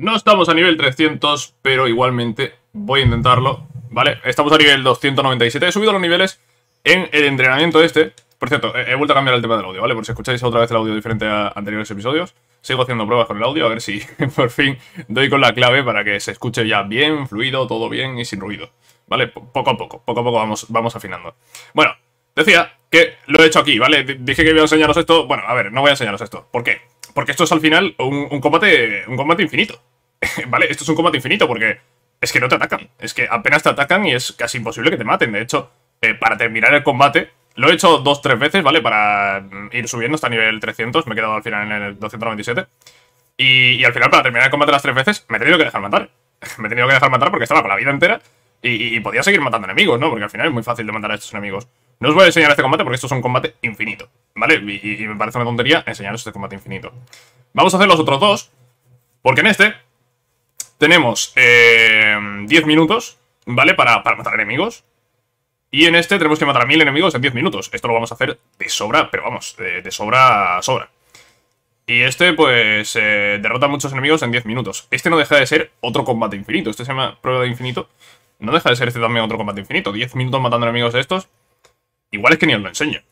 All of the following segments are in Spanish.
No estamos a nivel 300, pero igualmente voy a intentarlo, ¿vale? Estamos a nivel 297. He subido los niveles en el entrenamiento este. Por cierto, he vuelto a cambiar el tema del audio, ¿vale? Por si escucháis otra vez el audio diferente a anteriores episodios. Sigo haciendo pruebas con el audio, a ver si por fin doy con la clave para que se escuche ya bien, fluido, todo bien y sin ruido. ¿Vale? Poco a poco, poco a poco vamos, vamos afinando. Bueno, decía que lo he hecho aquí, ¿vale? Dije que iba a enseñaros esto. Bueno, a ver, no voy a enseñaros esto. ¿Por qué? Porque esto es al final un, combate, un combate infinito. ¿Vale? Esto es un combate infinito porque es que no te atacan. Es que apenas te atacan y es casi imposible que te maten. De hecho, eh, para terminar el combate, lo he hecho dos, tres veces, ¿vale? Para mm, ir subiendo hasta nivel 300. Me he quedado al final en el 297. Y, al final, para terminar el combate las tres veces, me he tenido que dejar matar. me he tenido que dejar matar porque estaba con la vida entera y, y, podía seguir matando enemigos, ¿no? Porque al final es muy fácil de matar a estos enemigos. No os voy a enseñar este combate porque esto es un combate infinito. ¿Vale? Y, me parece una tontería enseñaros este combate infinito. Vamos a hacer los otros dos. Porque en este tenemos eh, 10 minutos, ¿vale? Para, matar enemigos. Y en este tenemos que matar a 1000 enemigos en 10 minutos. Esto lo vamos a hacer de sobra, pero vamos, de, sobra a sobra. Y este, pues, eh, derrota a muchos enemigos en 10 minutos. Este no deja de ser otro combate infinito. Este se llama prueba de infinito. No deja de ser este también otro combate infinito. 10 minutos matando enemigos de estos. Igual es que ni os lo enseño.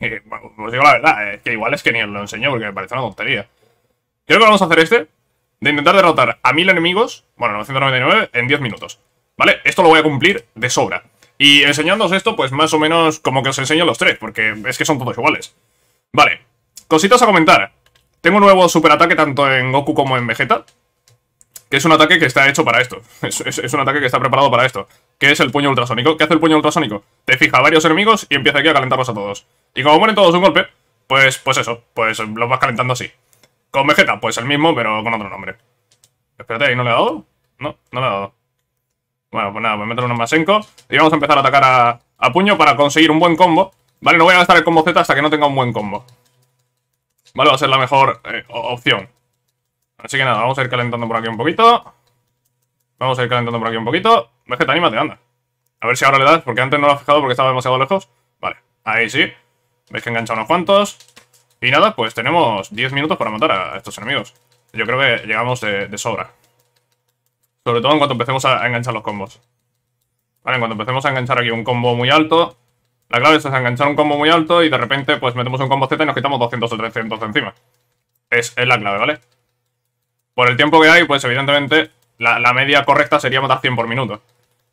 Eh, os digo la verdad, eh, que igual es que ni os lo enseño porque me parece una tontería. Creo que vamos a hacer este, de intentar derrotar a mil enemigos, bueno, 999, en 10 minutos. ¿Vale? Esto lo voy a cumplir de sobra. Y enseñándoos esto, pues más o menos como que os enseño los tres, porque es que son todos iguales. Vale, cositas a comentar. Tengo un nuevo superataque tanto en Goku como en Vegeta, que es un ataque que está hecho para esto. es un ataque que está preparado para esto. ¿Qué es el puño ultrasónico? ¿Qué hace el puño ultrasónico? Te fija varios enemigos y empieza aquí a calentarlos a todos. Y como mueren todos un golpe, pues, pues eso, pues los vas calentando así. Con Vegeta, pues el mismo, pero con otro nombre. Espérate, ¿y no le ha dado? No, no le he dado. Bueno, pues nada, voy pues a meter unos Masenko y vamos a empezar a atacar a, puño para conseguir un buen combo. Vale, no voy a gastar el combo Z hasta que no tenga un buen combo. Vale, va a ser la mejor eh, opción. Así que nada, vamos a ir calentando por aquí un poquito. Vamos a ir calentando por aquí un poquito. ¿Ves que Vegeta, te anda. A ver si ahora le das, porque antes no lo has fijado porque estaba demasiado lejos. Vale, ahí sí. ¿Ves que he unos cuantos. Y nada, pues tenemos 10 minutos para matar a estos enemigos. Yo creo que llegamos de, sobra. Sobre todo en cuanto empecemos a, enganchar los combos. Vale, en cuanto empecemos a enganchar aquí un combo muy alto, la clave es enganchar un combo muy alto y de repente pues metemos un combo Z y nos quitamos 200 o 300 de encima. es, la clave, ¿vale? Por el tiempo que hay, pues evidentemente la, media correcta sería matar 100 por minuto.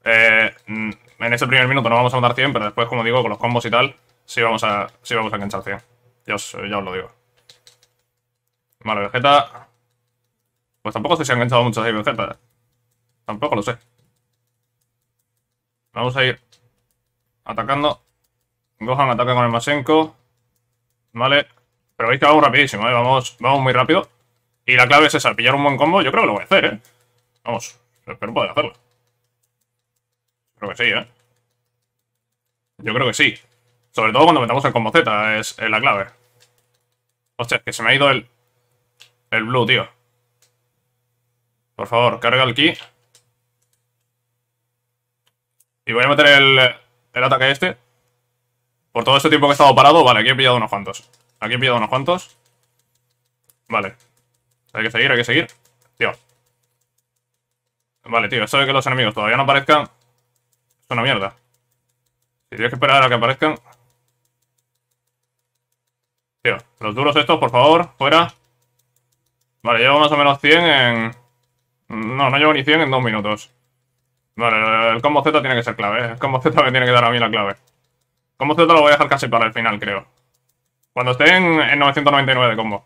Eh, mm, en ese primer minuto no vamos a matar 100, pero después, como digo, con los combos y tal, sí vamos a, sí vamos a enganchar 100. Ya os, lo digo. Vale, Vegeta... Pues tampoco sé si ha enganchado mucho ahí Vegeta. Eh. Tampoco lo sé. Vamos a ir atacando. Gohan ataca con el Masenko. Vale. Pero veis que vamos rapidísimo, ¿eh? Vamos, vamos muy rápido. Y la clave es esa, pillar un buen combo. Yo creo que lo voy a hacer, ¿eh? Vamos, espero poder hacerlo. Creo que sí, ¿eh? Yo creo que sí. Sobre todo cuando metamos el combo Z, es, la clave. Hostia, es que se me ha ido el... El blue, tío. Por favor, carga el key. Y voy a meter el, el ataque este. Por todo este tiempo que he estado parado, vale, aquí he pillado unos cuantos. Aquí he pillado unos cuantos. Vale. Hay que seguir, hay que seguir. Tío, Vale, tío, eso de que los enemigos todavía no aparezcan es una mierda. Si tienes que esperar a que aparezcan... Tío, los duros estos, por favor, fuera. Vale, llevo más o menos 100 en... No, no llevo ni 100 en dos minutos. Vale, el combo Z tiene que ser clave, ¿eh? El combo Z me tiene que dar a mí la clave. El combo Z lo voy a dejar casi para el final, creo. Cuando esté en, 999 de combo.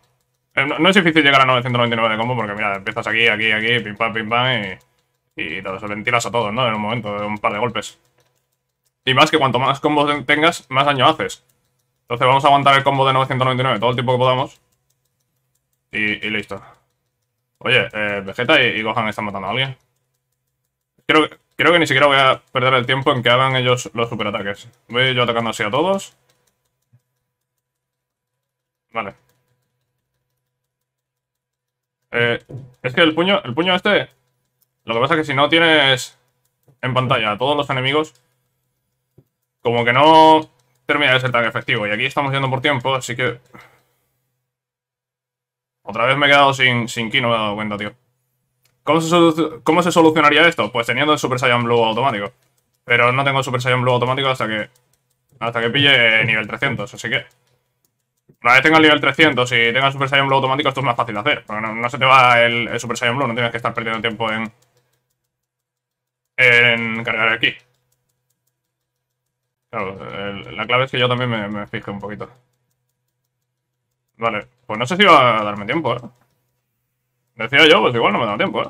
Eh, no, es difícil llegar a 999 de combo porque, mira, empiezas aquí, aquí, aquí, pim pam, pim pam y... Y te los ventilas a todos, ¿no? En un momento, de un par de golpes. Y más que cuanto más combos tengas, más daño haces. Entonces vamos a aguantar el combo de 999 todo el tiempo que podamos. Y, listo. Oye, eh, Vegeta y, Gohan están matando a alguien. Creo, que ni siquiera voy a perder el tiempo en que hagan ellos los superataques. Voy yo atacando así a todos. Vale. Eh, es que el puño, el puño este lo que pasa es que si no tienes en pantalla a todos los enemigos, como que no termina de ser tan efectivo. Y aquí estamos yendo por tiempo, así que... Otra vez me he quedado sin, sin ki, no me he dado cuenta, tío. ¿Cómo se, solucionaría esto? Pues teniendo el Super Saiyan Blue automático. Pero no tengo el Super Saiyan Blue automático hasta que... Hasta que pille nivel 300, así que... Una vez tenga el nivel 300 y tenga el Super Saiyan Blue automático, esto es más fácil de hacer. Porque no, se te va el, el Super Saiyan Blue, no tienes que estar perdiendo tiempo en en cargar aquí. Claro, la clave es que yo también me, me fije un poquito. Vale, pues no sé si va a darme tiempo, ¿eh? Decía yo, pues igual no me da tiempo, ¿eh?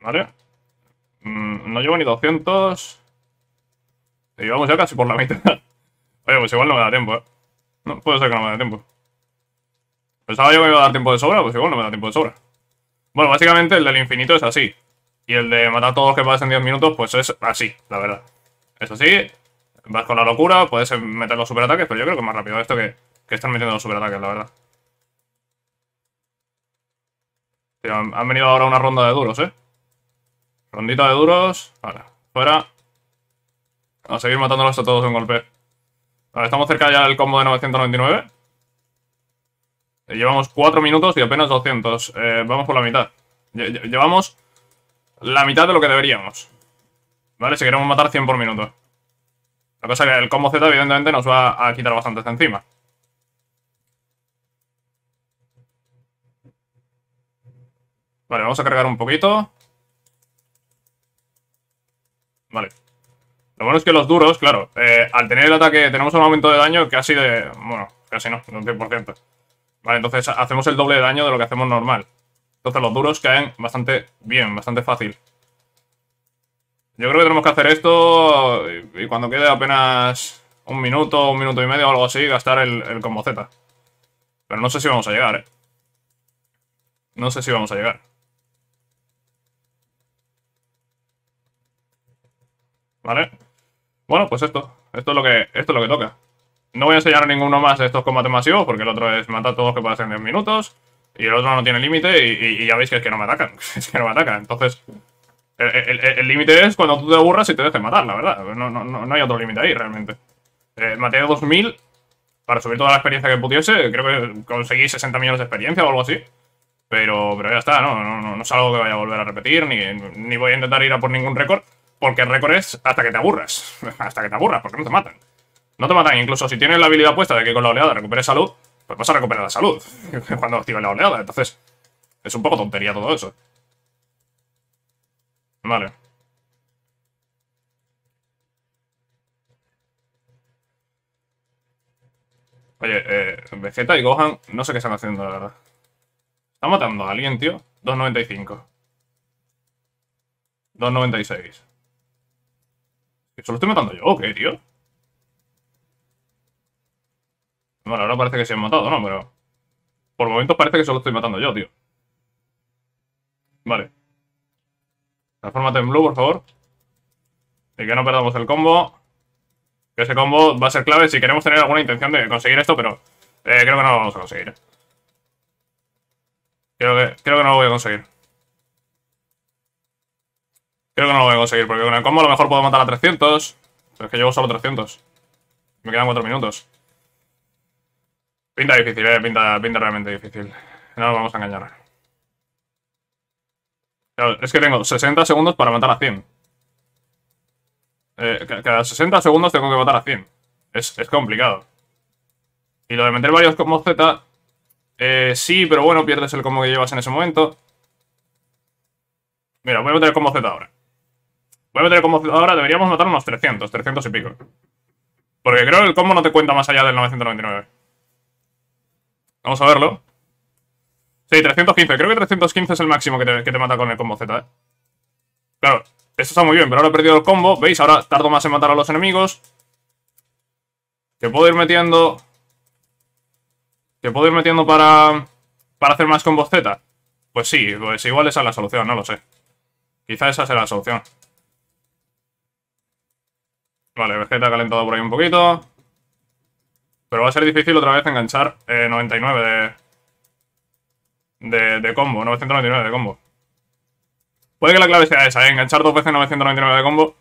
Vale. Mm, no llevo ni 200. Y vamos ya casi por la mitad. Oye, pues igual no me da tiempo, ¿eh? No, puede ser que no me dé tiempo. Pensaba yo que me iba a dar tiempo de sobra, pues igual no me da tiempo de sobra. Bueno, básicamente el del infinito es así. Y el de matar a todos los que pasen 10 minutos, pues es así, la verdad. Es así, vas con la locura, puedes meter los superataques, pero yo creo que es más rápido esto que, que están metiendo los superataques, la verdad. han venido ahora una ronda de duros, ¿eh? Rondita de duros. Vale, fuera. A seguir matándolos a todos de un golpe. Vale, estamos cerca ya del combo de 999. Llevamos 4 minutos y apenas 200. Eh, vamos por la mitad. llevamos la mitad de lo que deberíamos. ¿Vale? Si queremos matar 100 por minuto. La cosa es que el combo Z evidentemente nos va a quitar bastante de encima. Vale, vamos a cargar un poquito. Vale. Lo bueno es que los duros, claro, eh, al tener el ataque tenemos un aumento de daño casi de... Bueno, casi no, de un 100%. Vale, entonces hacemos el doble de daño de lo que hacemos normal. Entonces los duros caen bastante bien, bastante fácil. Yo creo que tenemos que hacer esto y cuando quede apenas un minuto, un minuto y medio o algo así, gastar el, combo Z. Pero no sé si vamos a llegar, ¿eh? No sé si vamos a llegar. ¿Vale? Bueno, pues esto. Esto es lo que, esto es lo que toca. No voy a enseñar a ninguno más de estos combates masivos, porque el otro es matar todos los que en 10 minutos. Y el otro no tiene límite y, ya veis que es que no me atacan. Es que no me atacan. Entonces, el límite es cuando tú te aburras y te dejes matar, la verdad. No, no, hay otro límite ahí, realmente. Eh, dos 2000 para subir toda la experiencia que pudiese. Creo que conseguí 60 millones de experiencia o algo así. Pero, pero ya está, ¿no? No, no, es algo que vaya a volver a repetir, ni, ni voy a intentar ir a por ningún récord, porque el récord es hasta que te aburras. hasta que te aburras, porque no te matan. No te matan, incluso si tienes la habilidad puesta de que con la oleada recuperes salud, pues vas a recuperar la salud cuando actives la oleada. Entonces, es un poco tontería todo eso. Vale. Oye, eh, Vegeta y Gohan, no sé qué están haciendo, la verdad. ¿Están matando a alguien, tío? 2.95. 2.96. ¿Solo estoy matando yo o qué, tío? Bueno, ahora parece que se han matado, ¿no? Pero... Por momentos parece que solo estoy matando yo, tío. Vale. Transformate en blue, por favor. Y que no perdamos el combo. Que ese combo va a ser clave si queremos tener alguna intención de conseguir esto, pero... Eh, creo que no lo vamos a conseguir. Eh. Creo que, creo que no lo voy a conseguir. Creo que no lo voy a conseguir, porque con el combo a lo mejor puedo matar a 300. Pero es que llevo solo 300. Me quedan 4 minutos. Pinta difícil, eh, pinta, pinta realmente difícil. No nos vamos a engañar. es que tengo 60 segundos para matar a 100. Eh, cada 60 segundos tengo que matar a 100. Es, es complicado. Y lo de meter varios combos Z... Eh, sí, pero bueno, pierdes el combo que llevas en ese momento. Mira, voy a meter combo Z ahora. Voy a meter combo Z ahora. Deberíamos matar unos 300, 300 y pico. Porque creo que el combo no te cuenta más allá del 999. Vamos a verlo. Sí, 315. Creo que 315 es el máximo que te, mata con el combo Z, ¿eh? Claro, esto está muy bien, pero ahora he perdido el combo. ¿Veis? Ahora tardo más en matar a los enemigos. Que puedo ir metiendo... Que puedo ir metiendo para... Para hacer más combos Z. Pues sí, pues igual esa es la solución, no lo sé. Quizá esa sea la solución. Vale, Vegeta ha calentado por ahí un poquito. Pero va a ser difícil otra vez enganchar 99 eh, de, combo, 999 de combo. Puede que la clave sea esa, ¿eh? enganchar dos veces 999 de combo.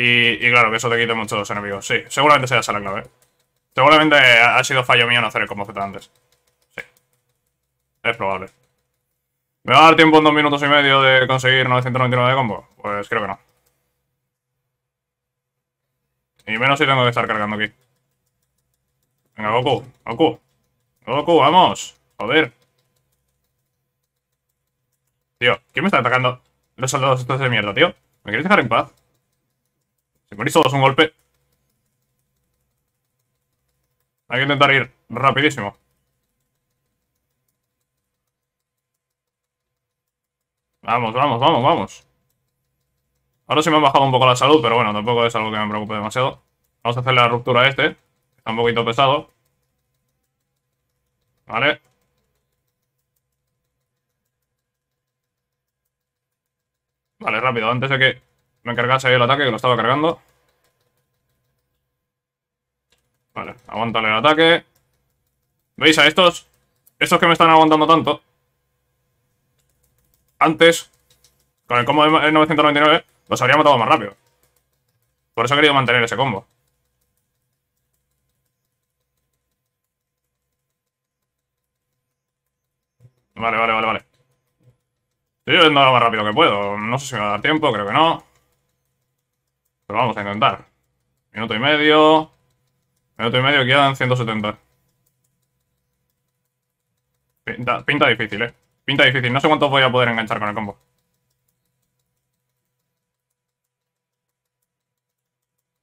Y, claro, que eso te quite muchos enemigos. Sí, seguramente sea esa la clave. ¿eh? Seguramente ha sido fallo mío no hacer el combo Z antes. Sí. Es probable. ¿Me va a dar tiempo en dos minutos y medio de conseguir 999 de combo? Pues creo que no. Y menos si tengo que estar cargando aquí. Venga, Goku, Goku. Goku, vamos. Joder. Tío, ¿quién me está atacando? Los soldados estos de mierda, tío. ¿Me queréis dejar en paz? Si morís todos un golpe. Hay que intentar ir rapidísimo. Vamos, vamos, vamos, vamos. Ahora sí me han bajado un poco la salud, pero bueno, tampoco es algo que me preocupe demasiado. Vamos a hacerle la ruptura a este un poquito pesado. Vale. Vale, rápido. Antes de que me cargase el ataque, que lo estaba cargando. Vale, aguántale el ataque. ¿Veis a estos? Estos que me están aguantando tanto. Antes, con el combo de 999, los habría matado más rápido. Por eso he querido mantener ese combo. Vale, vale, vale, vale. Estoy yendo lo más rápido que puedo. No sé si me va a dar tiempo, creo que no. Pero vamos a intentar. Minuto y medio. Minuto y medio quedan 170. Pinta, pinta difícil, eh. Pinta difícil. No sé cuántos voy a poder enganchar con el combo.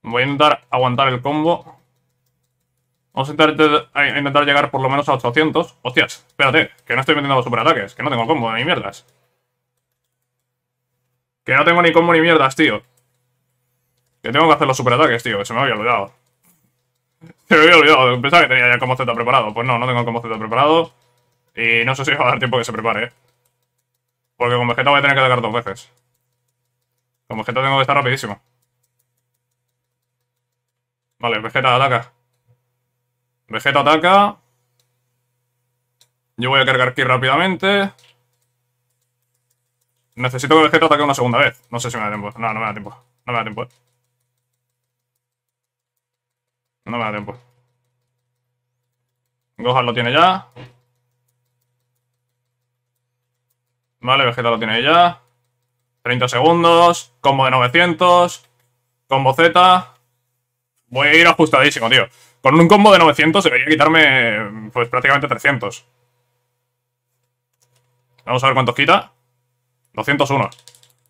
Voy a intentar aguantar el combo Vamos a intentar, llegar por lo menos a 800. Hostias, espérate, que no estoy metiendo los superataques, que no tengo combo ni mierdas. Que no tengo ni combo ni mierdas, tío. Que tengo que hacer los superataques, tío, se me había olvidado. Se me había olvidado, pensaba que tenía ya el combo Z preparado. Pues no, no tengo el combo Z preparado. Y no sé si va a dar tiempo que se prepare, eh. Porque con Vegeta voy a tener que atacar dos veces. Con Vegeta tengo que estar rapidísimo. Vale, Vegeta ataca. Vegeta ataca. Yo voy a cargar aquí rápidamente. Necesito que Vegeta ataque una segunda vez. No sé si me da tiempo. No, no me da tiempo. No me da tiempo. No me da tiempo. Gohan lo tiene ya. Vale, Vegeta lo tiene ya. 30 segundos. Combo de 900. Combo Z. Voy a ir ajustadísimo, tío. Con un combo de 900 debería quitarme pues prácticamente 300. Vamos a ver cuántos quita. 201.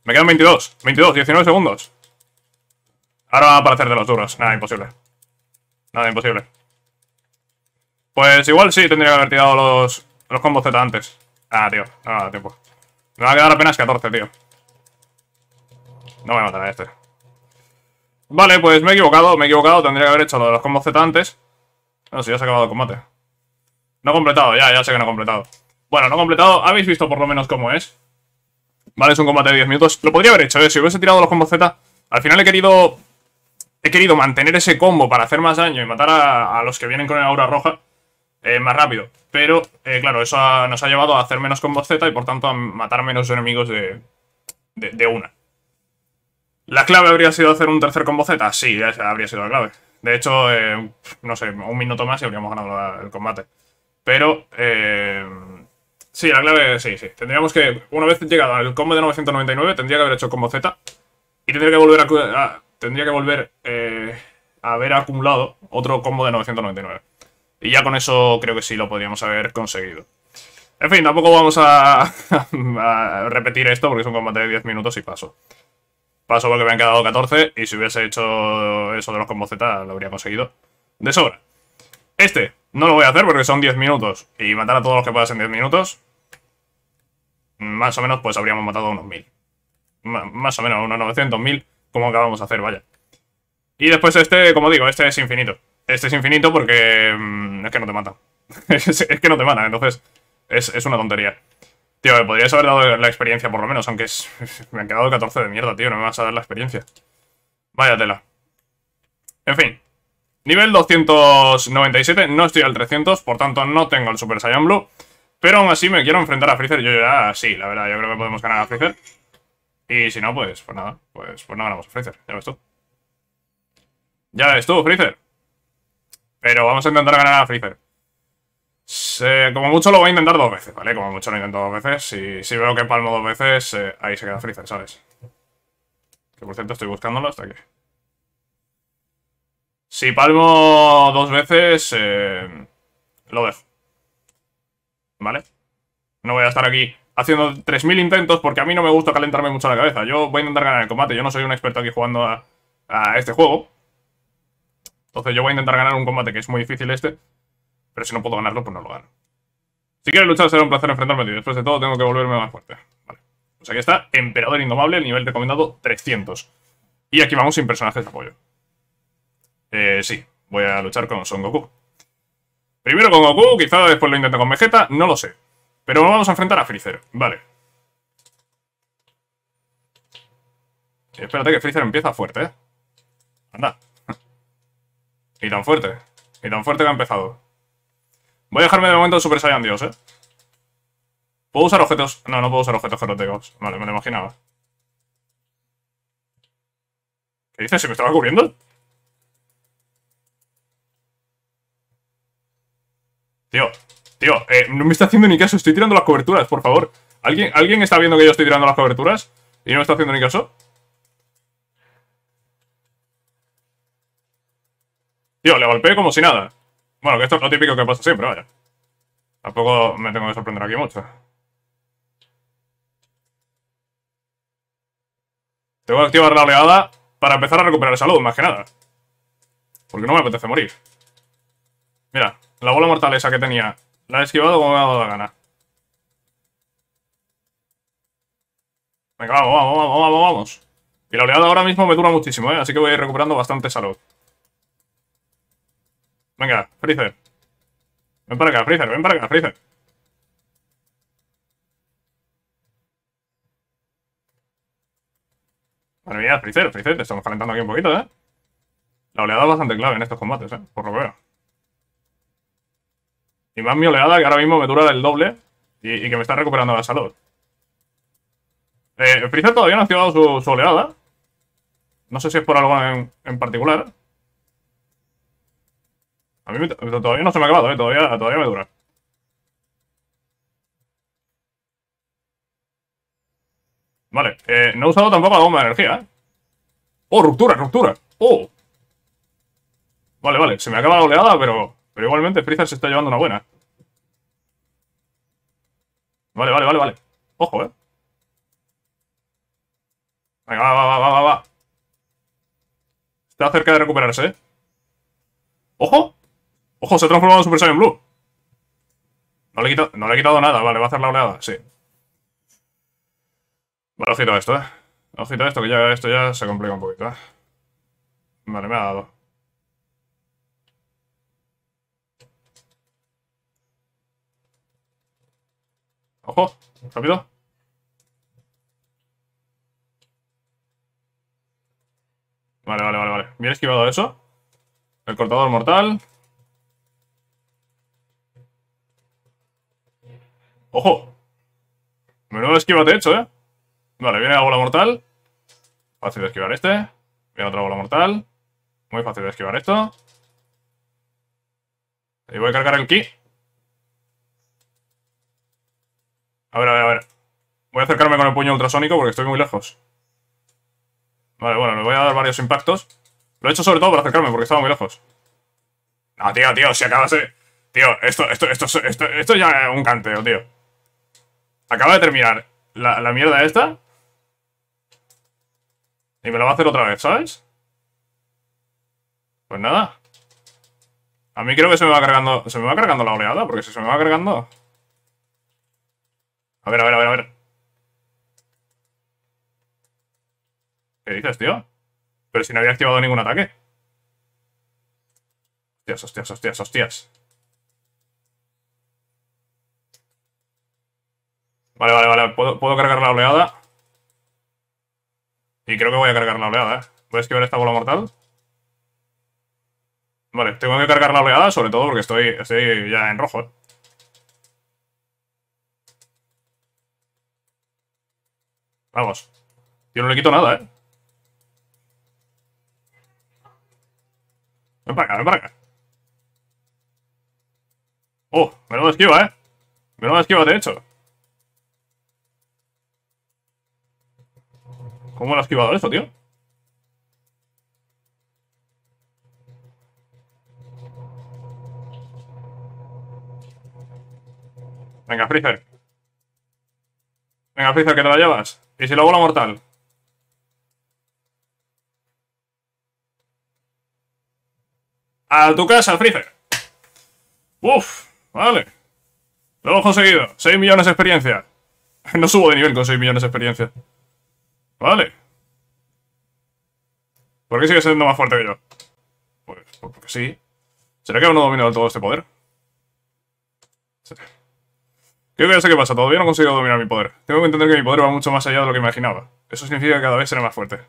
Me quedan 22. 22, 19 segundos. Ahora a aparecer de los duros. Nada, imposible. Nada, imposible. Pues igual sí, tendría que haber tirado los, los combos Z antes. Ah, tío, no tiempo. Me va a quedar apenas 14, tío. No me a este. Vale, pues me he equivocado, me he equivocado. Tendría que haber hecho de los combos Z antes. No, si ya se ha acabado el combate. No he completado, ya, ya sé que no he completado. Bueno, no he completado. Habéis visto por lo menos cómo es. Vale, es un combate de 10 minutos. Lo podría haber hecho, ¿eh? Si hubiese tirado los combos Z. Al final he querido... He querido mantener ese combo para hacer más daño y matar a, los que vienen con el aura roja eh, más rápido. Pero, eh, claro, eso nos ha llevado a hacer menos combos Z y por tanto a matar menos enemigos de, de una. ¿La clave habría sido hacer un tercer combo Z? Sí, habría sido la clave. De hecho, eh, no sé, un minuto más y habríamos ganado el combate. Pero, eh, sí, la clave, sí, sí. Tendríamos que, una vez llegado al combo de 999, tendría que haber hecho combo Z. Y tendría que volver a, tendría que volver eh, a haber acumulado otro combo de 999. Y ya con eso creo que sí lo podríamos haber conseguido. En fin, tampoco vamos a, a repetir esto porque es un combate de 10 minutos y paso. Paso porque me han quedado 14 y si hubiese hecho eso de los combos Z lo habría conseguido de sobra. Este no lo voy a hacer porque son 10 minutos y matar a todos los que puedas en 10 minutos, más o menos pues habríamos matado unos 1000. Más o menos unos 900, como acabamos de hacer, vaya. Y después este, como digo, este es infinito. Este es infinito porque mm, es que no te mata. es, que no te mata, entonces es una tontería. Tío, me podrías haber dado la experiencia por lo menos, aunque me han quedado 14 de mierda, tío. No me vas a dar la experiencia. Vaya En fin. Nivel 297. No estoy al 300, por tanto no tengo el Super Saiyan Blue. Pero aún así me quiero enfrentar a Freezer. Yo ya sí, la verdad. Yo creo que podemos ganar a Freezer. Y si no, pues, pues nada. Pues, pues no ganamos a Freezer. Ya ves tú. Ya ves tú, Freezer. Pero vamos a intentar ganar a Freezer. Eh, como mucho lo voy a intentar dos veces, ¿vale? Como mucho lo intento dos veces. Si, si veo que palmo dos veces, eh, ahí se queda Freezer, ¿sabes? Que por cierto estoy buscándolo hasta aquí. Si palmo dos veces, eh, lo dejo. ¿Vale? No voy a estar aquí haciendo 3.000 intentos porque a mí no me gusta calentarme mucho la cabeza. Yo voy a intentar ganar el combate. Yo no soy un experto aquí jugando a este juego. Entonces yo voy a intentar ganar un combate que es muy difícil este. Pero si no puedo ganarlo, pues no lo gano. Si quieres luchar, será un placer enfrentarme y después de todo tengo que volverme más fuerte. Vale. Pues aquí está, Emperador Indomable, nivel recomendado 300. Y aquí vamos sin personajes de apoyo. Eh, sí, voy a luchar con Son Goku. Primero con Goku, quizá después lo intento con Vegeta, no lo sé. Pero vamos a enfrentar a Freezer, vale. espérate que Freezer empieza fuerte, ¿eh? Anda. y tan fuerte, y tan fuerte que ha empezado. Voy a dejarme de momento Super Saiyan Dios, ¿eh? ¿Puedo usar objetos? No, no puedo usar objetos geroteos. Vale, me lo imaginaba. ¿Qué dices? ¿Se me estaba cubriendo? Tío, tío, eh, no me está haciendo ni caso. Estoy tirando las coberturas, por favor. ¿Alguien, ¿Alguien está viendo que yo estoy tirando las coberturas? ¿Y no me está haciendo ni caso? Tío, le golpeé como si nada. Bueno, que esto es lo típico que pasa siempre, vaya. Tampoco me tengo que sorprender aquí mucho. Tengo que activar la oleada para empezar a recuperar salud, más que nada. Porque no me apetece morir. Mira, la bola mortal esa que tenía, la he esquivado como me ha dado la gana. Venga, vamos, vamos, vamos, vamos, Y la oleada ahora mismo me dura muchísimo, ¿eh? Así que voy a ir recuperando bastante salud. Venga, Freezer. Ven para acá, Freezer, ven para acá, Freezer. Madre mía, Freezer, Freezer, te estamos calentando aquí un poquito, ¿eh? La oleada es bastante clave en estos combates, ¿eh? Por lo que veo. Y más mi oleada, que ahora mismo me dura el doble y, que me está recuperando la salud. Eh, Freezer todavía no ha activado su, oleada. No sé si es por algo en, en particular. A mí todavía no se me ha acabado, ¿eh? todavía, me dura. Vale, eh, no he usado tampoco la bomba de energía, ¿eh? ¡Oh, ruptura, ruptura! ¡Oh! Vale, vale, se me ha acabado la oleada, pero, pero igualmente Freezer se está llevando una buena. Vale, vale, vale, vale. Ojo, ¿eh? Venga, va, va, va, va, va. Está cerca de recuperarse, ¿eh? ¡Ojo! ¡Ojo! Se ha transformado en Super Saiyan Blue. No le, he quitado, nada. Vale, va a hacer la oleada. Sí. Vale, ojito a esto, eh. Ojito a esto, que ya esto ya se complica un poquito, eh. Vale, me ha dado. ¡Ojo! ¡Rápido! Vale, vale, vale, vale. Bien esquivado eso. El cortador mortal. ¡Ojo! Menudo esquiva te he hecho, ¿eh? Vale, viene la bola mortal. Fácil de esquivar este. Viene otra bola mortal. Muy fácil de esquivar esto. Y voy a cargar el ki. A ver, a ver, a ver. Voy a acercarme con el puño ultrasónico porque estoy muy lejos. Vale, bueno, le voy a dar varios impactos. Lo he hecho sobre todo para acercarme porque estaba muy lejos. No, tío, tío, si acabase. Tío, esto, esto, esto, esto, esto ya es un canteo, tío. Acaba de terminar la, la mierda esta. Y me lo va a hacer otra vez, ¿sabes? Pues nada. A mí creo que se me va cargando... Se me va cargando la oleada, porque si se me va cargando... A ver, a ver, a ver, a ver. ¿Qué dices, tío? Pero si no había activado ningún ataque. Hostias, hostias, hostias, hostias. Vale, vale, vale. ¿Puedo, cargar la oleada. Y creo que voy a cargar la oleada, ¿eh? Voy a esquivar esta bola mortal. Vale, tengo que cargar la oleada, sobre todo porque estoy, ya en rojo, ¿eh? Vamos. Yo no le quito nada, ¿eh? Ven para acá, ven para acá. Oh, lo esquiva, ¿eh? lo esquiva, de hecho. ¿Cómo lo ha esquivado eso, tío? Venga, Freezer. Venga, Freezer, que te la llevas. Y si la bola mortal. A tu casa, Freezer. Uf, vale. Lo hemos conseguido. 6 millones de experiencia. No subo de nivel con 6 millones de experiencia. Vale. ¿Por qué sigue siendo más fuerte que yo? Pues, porque sí. ¿Será que aún no domino todo este poder? ¿Qué Creo que ya sé qué pasa, todavía no consigo dominar mi poder. Tengo que entender que mi poder va mucho más allá de lo que imaginaba. Eso significa que cada vez seré más fuerte.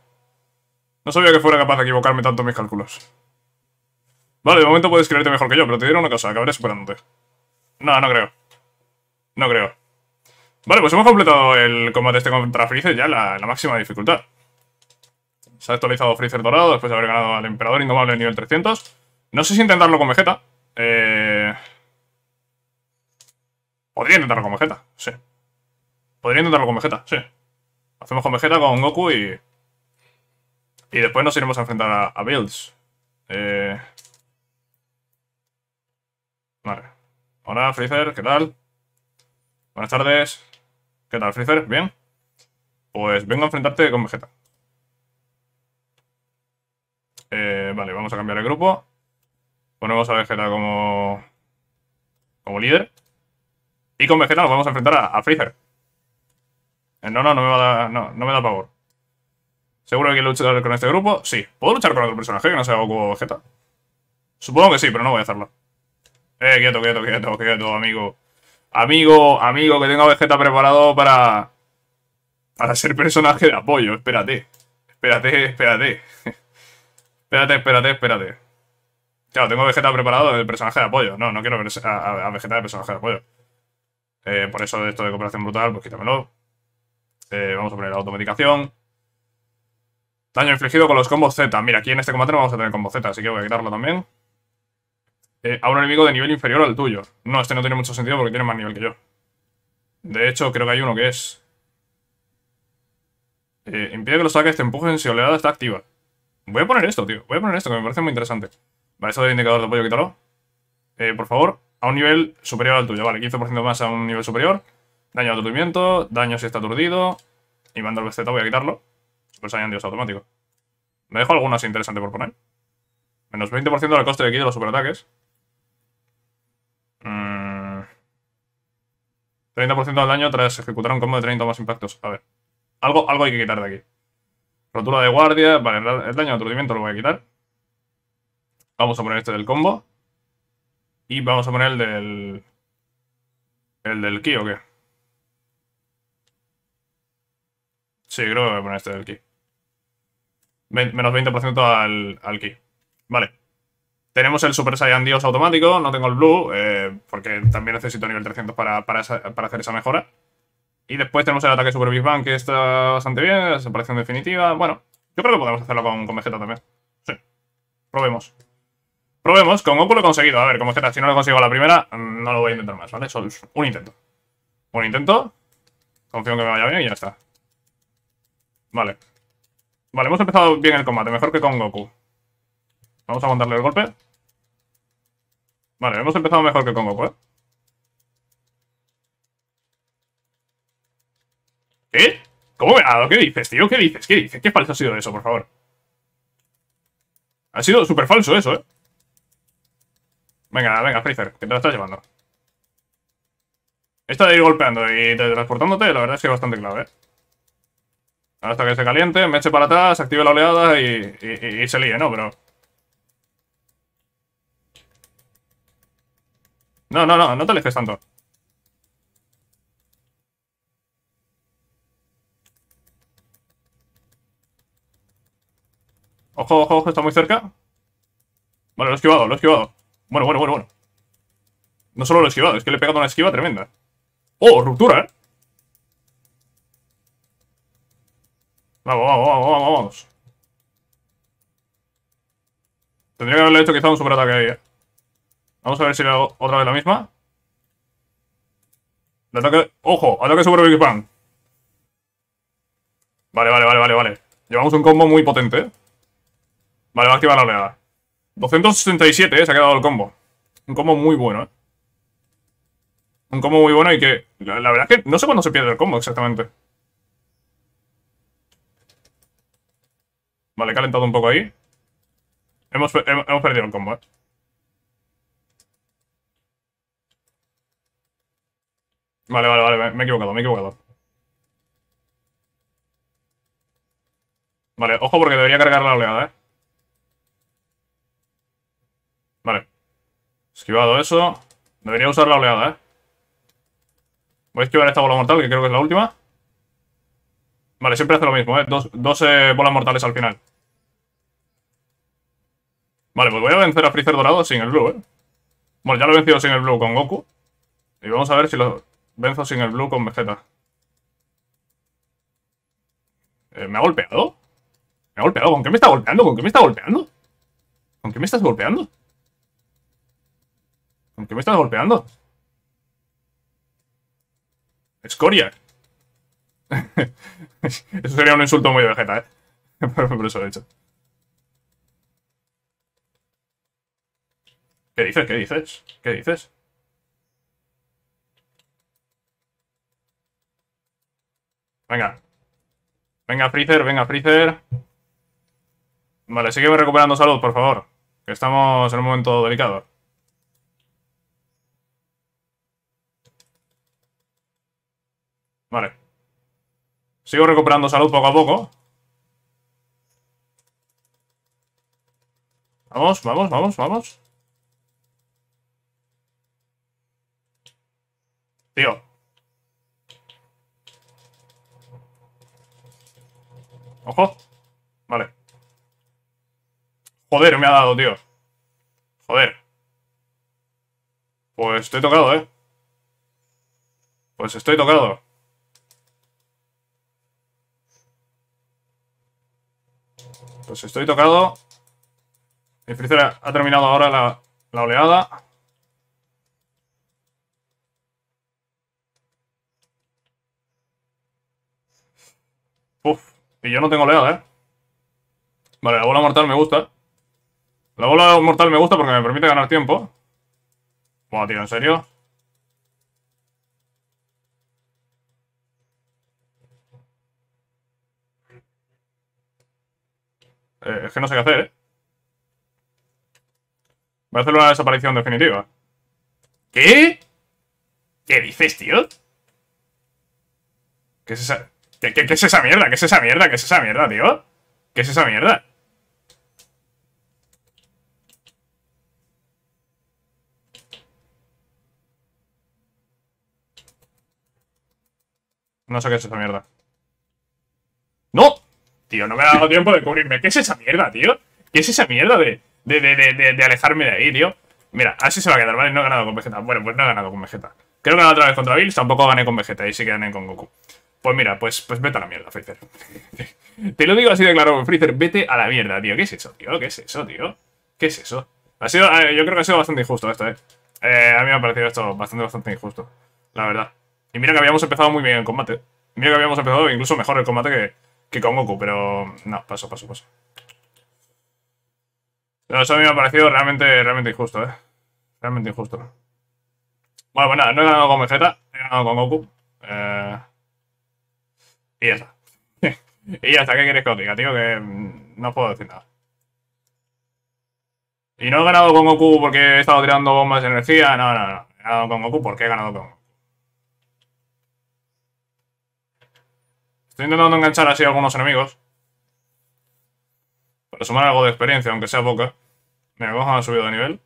No sabía que fuera capaz de equivocarme tanto en mis cálculos. Vale, de momento puedes creerte mejor que yo, pero te diré una cosa, acabaré superándote. No, no creo. No creo. Vale, pues hemos completado el combate este contra Freezer ya la, la máxima dificultad. Se ha actualizado Freezer Dorado después de haber ganado al Emperador Indomable en nivel 300. No sé si intentarlo con Vegeta. Eh... Podría intentarlo con Vegeta, sí. Podría intentarlo con Vegeta, sí. Hacemos con Vegeta, con Goku y... Y después nos iremos a enfrentar a, a Bills. Eh... Vale. Hola, Freezer, ¿qué tal? Buenas tardes. ¿Qué tal, Freezer? ¿Bien? Pues vengo a enfrentarte con Vegeta. Eh, vale, vamos a cambiar el grupo. Ponemos a Vegeta como, como líder. Y con Vegeta nos vamos a enfrentar a, Freezer. Eh, no, no, no me, va a dar, no, no me da pavor. ¿Seguro que quiero luchar con este grupo? Sí. ¿Puedo luchar con otro personaje que no sea Goku o Vegeta? Supongo que sí, pero no voy a hacerlo. Eh, quieto, quieto, quieto, quieto, amigo. Amigo, amigo, que tengo Vegeta preparado para... Para ser personaje de apoyo, espérate. Espérate, espérate. espérate, espérate, espérate. Claro, tengo Vegeta preparado del personaje de apoyo. No, no quiero ver a, Vegeta de personaje de apoyo. Eh, por eso esto de cooperación brutal, pues quítamelo. Eh, vamos a poner la automedicación. Daño infligido con los combos Z. Mira, aquí en este combate no vamos a tener combos Z, así que voy a quitarlo también. Eh, a un enemigo de nivel inferior al tuyo. No, este no tiene mucho sentido porque tiene más nivel que yo. De hecho, creo que hay uno que es... Eh, impide que los ataques te empujen si oleada está activa. Voy a poner esto, tío. Voy a poner esto, que me parece muy interesante. Vale, eso del indicador de apoyo, quítalo. Eh, por favor, a un nivel superior al tuyo. Vale, 15% más a un nivel superior. Daño de aturdimiento, daño si está aturdido. Y mando al voy a quitarlo. Pues añadidos dios automático. Me dejo algunas interesantes por poner. Menos 20% del coste de aquí de los superataques. 30% mm. al daño tras ejecutar un combo de 30 más impactos. A ver. Algo, algo hay que quitar de aquí. Rotura de guardia. Vale, el daño de aturdimiento lo voy a quitar. Vamos a poner este del combo. Y vamos a poner el del... ¿El del ki o qué? Sí, creo que voy a poner este del ki. Menos 20% al, al ki. Vale. Tenemos el Super Saiyan Dios automático, no tengo el Blue, eh, porque también necesito nivel 300 para, hacer esa mejora. Y después tenemos el ataque Super Big Bang, que está bastante bien, separación definitiva. Bueno, yo creo que podemos hacerlo con, Vegeta también. Sí, probemos. Probemos, con Goku lo he conseguido. A ver, con Vegeta, si no lo consigo a la primera, mm, no lo voy a intentar más, ¿vale? Solo un intento. Un intento, confío en que me vaya bien y ya está. Vale. Vale, hemos empezado bien el combate, mejor que con Goku. Vamos a montarle el golpe. Vale, hemos empezado mejor que con Goku, pues. ¿eh? ¿Qué? ¿Cómo? ¿A ah, ¿Qué dices, tío? ¿Qué dices? ¿Qué dices? ¿Qué falso ha sido eso, por favor? Ha sido súper falso eso, ¿eh? Venga, venga, Freezer. que te la estás llevando. Esta de ir golpeando y transportándote, la verdad es que es bastante clave, ¿eh? Hasta que se caliente, me eche para atrás, active la oleada y, se líe, ¿no? Pero... No, no, no, no te alejes tanto. Ojo, ojo, ojo, está muy cerca. Vale, lo he esquivado, lo he esquivado. Bueno, bueno, bueno, bueno. No solo lo he esquivado, es que le he pegado una esquiva tremenda. ¡Oh, ruptura, eh! Vamos, vamos, vamos, vamos, vamos. Tendría que haberle hecho quizá un superataque ahí, eh. Vamos a ver si le otra vez la misma. ataque... ¡Ojo! Ataque sobre Big Bang. Vale, vale, vale, vale, vale. Llevamos un combo muy potente, Vale, va a activar la oleada. 267, ¿eh? Se ha quedado el combo. Un combo muy bueno, ¿eh? Un combo muy bueno y que... La, verdad es que no sé cuándo se pierde el combo exactamente. Vale, he calentado un poco ahí. hemos perdido el combo, ¿eh? Vale, vale, vale, me he equivocado, me he equivocado. Vale, ojo porque debería cargar la oleada, ¿eh? Vale. Esquivado eso. Debería usar la oleada, ¿eh? Voy a esquivar esta bola mortal, que creo que es la última. Vale, siempre hace lo mismo, ¿eh? Dos, eh, bolas mortales al final. Vale, pues voy a vencer a Freezer Dorado sin el blue, ¿eh? Bueno, ya lo he vencido sin el blue con Goku. Y vamos a ver si lo... Benzo sin el blue con Vegeta. Eh, ¿Me ha golpeado? ¿Me ha golpeado? ¿Con qué me está golpeando? ¿Con qué me está golpeando? ¿Con qué me estás golpeando? ¿Con qué me estás golpeando? Escoria. eso sería un insulto muy de Vegeta, ¿eh? Por eso lo he hecho. ¿Qué dices? ¿Qué dices? ¿Qué dices? Venga. Venga, Freezer, venga, Freezer. Vale, sigue recuperando salud, por favor. Que estamos en un momento delicado. Vale. Sigo recuperando salud poco a poco. Vamos, vamos, vamos, vamos. Tío. Ojo. Vale. Joder, me ha dado, tío. Joder. Pues estoy tocado, ¿eh? Pues estoy tocado. Pues estoy tocado. El freezer ha terminado ahora la, la oleada. Y yo no tengo a ¿eh? Vale, la bola mortal me gusta. La bola mortal me gusta porque me permite ganar tiempo. Buah, tío, ¿en serio? Eh, es que no sé qué hacer, ¿eh? Voy a hacer una desaparición definitiva. ¿Qué? ¿Qué dices, tío? ¿Qué es esa? ¿Qué, es esa mierda? ¿Qué es esa mierda? ¿Qué es esa mierda, tío? ¿Qué es esa mierda? No sé qué es esa mierda. ¡No! Tío, no me ha dado tiempo de cubrirme. ¿Qué es esa mierda, tío? ¿Qué es esa mierda de, alejarme de ahí, tío? Mira, así se va a quedar, ¿vale? No he ganado con Vegeta. Bueno, pues no he ganado con Vegeta. Creo que ganado otra vez contra Bills, tampoco gané con Vegeta, ahí sí que gané con Goku. Pues mira, pues, pues, vete a la mierda, Freezer. Te lo digo así de claro, Freezer, vete a la mierda, tío. ¿Qué es eso, tío? ¿Qué es eso, tío? ¿Qué es eso? Ha sido, yo creo que ha sido bastante injusto esto, eh. eh. A mí me ha parecido esto bastante, bastante injusto. La verdad. Y mira que habíamos empezado muy bien el combate. Mira que habíamos empezado incluso mejor el combate que, con Goku, pero... No, paso, paso, paso. eso a mí me ha parecido realmente, realmente injusto, eh. Realmente injusto. Bueno, pues nada no he ganado con Vegeta, he ganado con Goku. Eh... Y ya está. y ya está, ¿qué queréis que os diga, tío? Que mm, no puedo decir nada. Y no he ganado con Goku porque he estado tirando bombas de energía. No, no, no. He ganado con Goku porque he ganado con Goku. Estoy intentando enganchar así a algunos enemigos. Para sumar algo de experiencia, aunque sea poca. Mira, Gohan ha subido de nivel.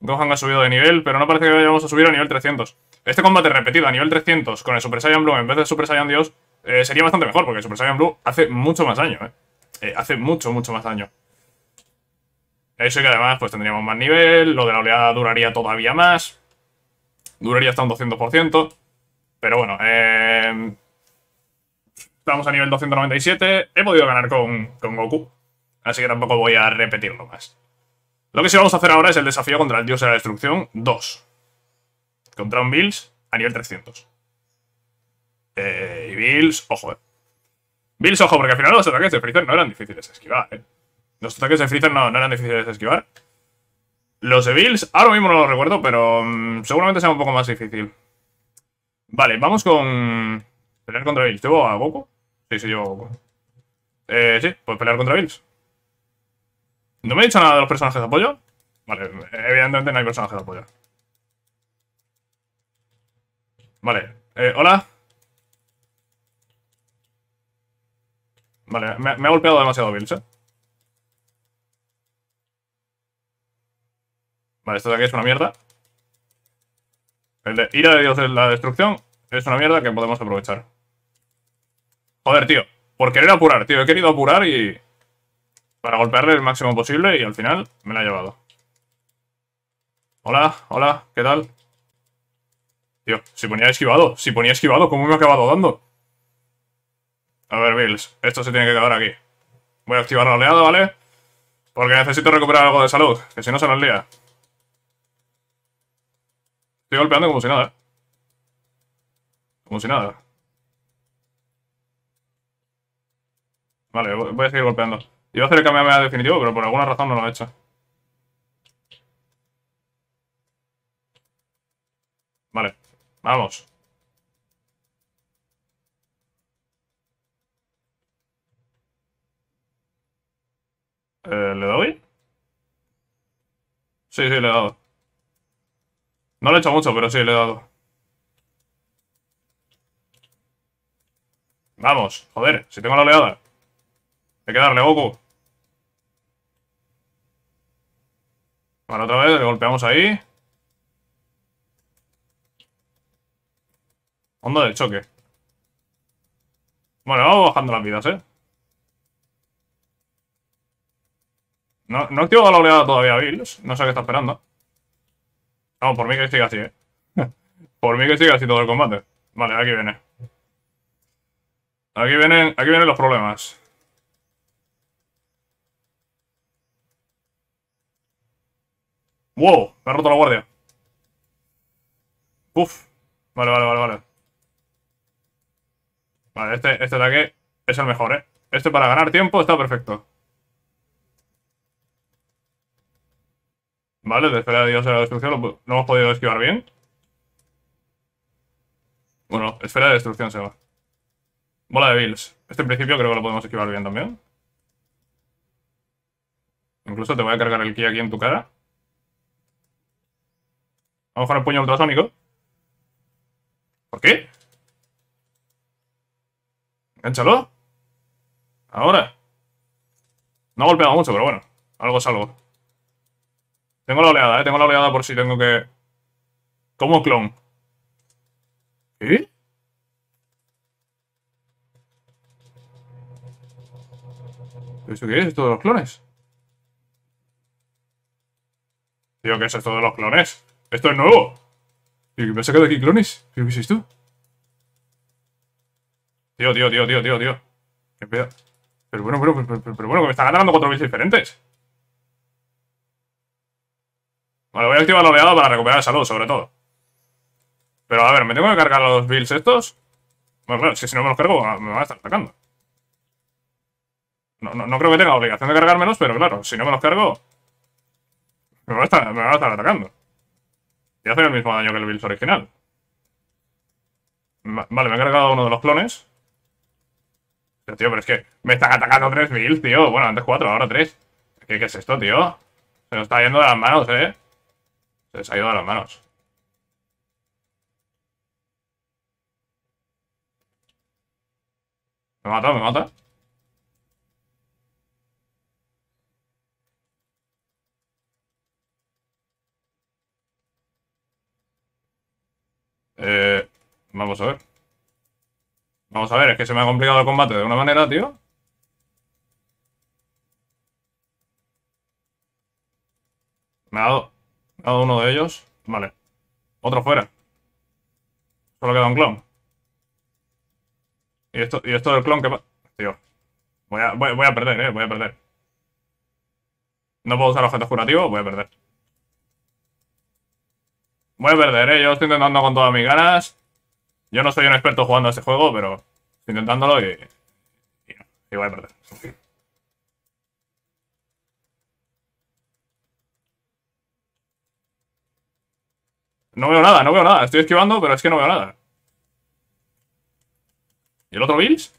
Gohan ha subido de nivel, pero no parece que vayamos a subir a nivel 300. Este combate repetido a nivel 300 con el Super Saiyan Blue en vez de Super Saiyan Dios eh, sería bastante mejor, porque el Super Saiyan Blue hace mucho más daño, eh. ¿eh? hace mucho, mucho más daño. Eso y que además pues tendríamos más nivel, lo de la oleada duraría todavía más. Duraría hasta un 200%. Pero bueno, eh, estamos a nivel 297. He podido ganar con, con Goku, así que tampoco voy a repetirlo más. Lo que sí vamos a hacer ahora es el desafío contra el dios de la destrucción 2 contra un Bills a nivel 300. Eh, y Bills, ojo. Eh. Bills, ojo, porque al final los ataques de Freezer no eran difíciles de esquivar, eh. Los ataques de Freezer no, eran difíciles de esquivar. Los de Bills, ahora mismo no lo recuerdo, pero mm, seguramente sea un poco más difícil. Vale, vamos con... Pelear contra Bills. ¿Llevo a Goku? Sí, sí, llevo a Goku. Eh, sí, pues pelear contra Bills. ¿No me he dicho nada de los personajes de apoyo? Vale, evidentemente no hay personajes de apoyo. Vale, eh, hola. Vale, me, ha golpeado demasiado Bills, ¿eh? Vale, esto de aquí es una mierda. El de ira de Dios es la destrucción. Es una mierda que podemos aprovechar. Joder, tío. Por querer apurar, tío. He querido apurar y... Para golpearle el máximo posible y al final me la ha llevado. Hola, hola, ¿qué tal? Tío, si ponía esquivado, si ponía esquivado, ¿cómo me ha acabado dando? A ver, Bills, esto se tiene que quedar aquí. Voy a activar la oleada, ¿vale? Porque necesito recuperar algo de salud, que si no se nos lía. Estoy golpeando como si nada. ¿eh? Como si nada. Vale, voy a seguir golpeando. Iba a hacer el cambio definitivo, pero por alguna razón no lo he hecho. Vale. Vamos. Eh, ¿Le doy? Sí, sí, le he dado. No le he hecho mucho, pero sí, le he dado. Vamos, joder, si tengo la oleada. Hay que darle, Goku. Bueno, otra vez, le golpeamos ahí. Onda del choque. Bueno, vamos bajando las vidas, ¿eh? No, no he la oleada todavía, Bills. No sé qué está esperando. Vamos, por mí que siga así, ¿eh? por mí que siga así todo el combate. Vale, aquí viene. Aquí vienen, aquí vienen los problemas. ¡Wow! Me ha roto la guardia. ¡Uf! Vale, vale, vale, vale. Vale, este, este ataque es el mejor, ¿eh? Este para ganar tiempo está perfecto. Vale, esfera de dios de la destrucción no hemos podido esquivar bien. Bueno, esfera de destrucción se va. Bola de Bills. Este en principio creo que lo podemos esquivar bien también. Incluso te voy a cargar el ki aquí en tu cara. Vamos con el puño ultrasónico. ¿Por qué? Enganchalo. Ahora. No ha golpeado mucho, pero bueno. Algo es algo. Tengo la oleada, eh. Tengo la oleada por si tengo que... Como clon. qué ¿Eso qué es? ¿Esto de los clones? Tío, ¿qué es esto de los clones? ¡Esto es nuevo! ¿Y me has sacado aquí clones? ¿Qué es tú? Tío, tío, tío, tío, tío, tío. Qué pedo. Pero bueno, pero, pero, pero, bueno, que me está ganando cuatro builds diferentes. Vale, voy a activar la oleada para recuperar salud, sobre todo. Pero a ver, ¿me tengo que cargar los bills estos? Bueno, claro, si, si no me los cargo, ah, me van a estar atacando. No, no, creo que tenga obligación de cargármelos, pero claro, si no me los cargo, me van a estar, atacando. Y hacen el mismo daño que el Bills original. Vale, me he cargado uno de los clones tío, pero es que me están atacando 3.000, tío. Bueno, antes 4, ahora 3. ¿Qué, es esto, tío? Se nos está yendo de las manos, ¿eh? Se nos ha ido de las manos. Me mata, me mata. Eh, vamos a ver. Vamos a ver, es que se me ha complicado el combate de una manera, tío. Me ha dado, uno de ellos. Vale. Otro fuera. Solo queda un clon. Y esto, y esto del clon que... Tío. Voy a, voy a perder, eh. Voy a perder. No puedo usar objetos curativos. Voy a perder. Voy a perder, eh. Yo estoy intentando con todas mis ganas. Yo no soy un experto jugando a este juego, pero estoy intentándolo y, igual voy perder. No veo nada, no veo nada. Estoy esquivando, pero es que no veo nada. ¿Y el otro Bills?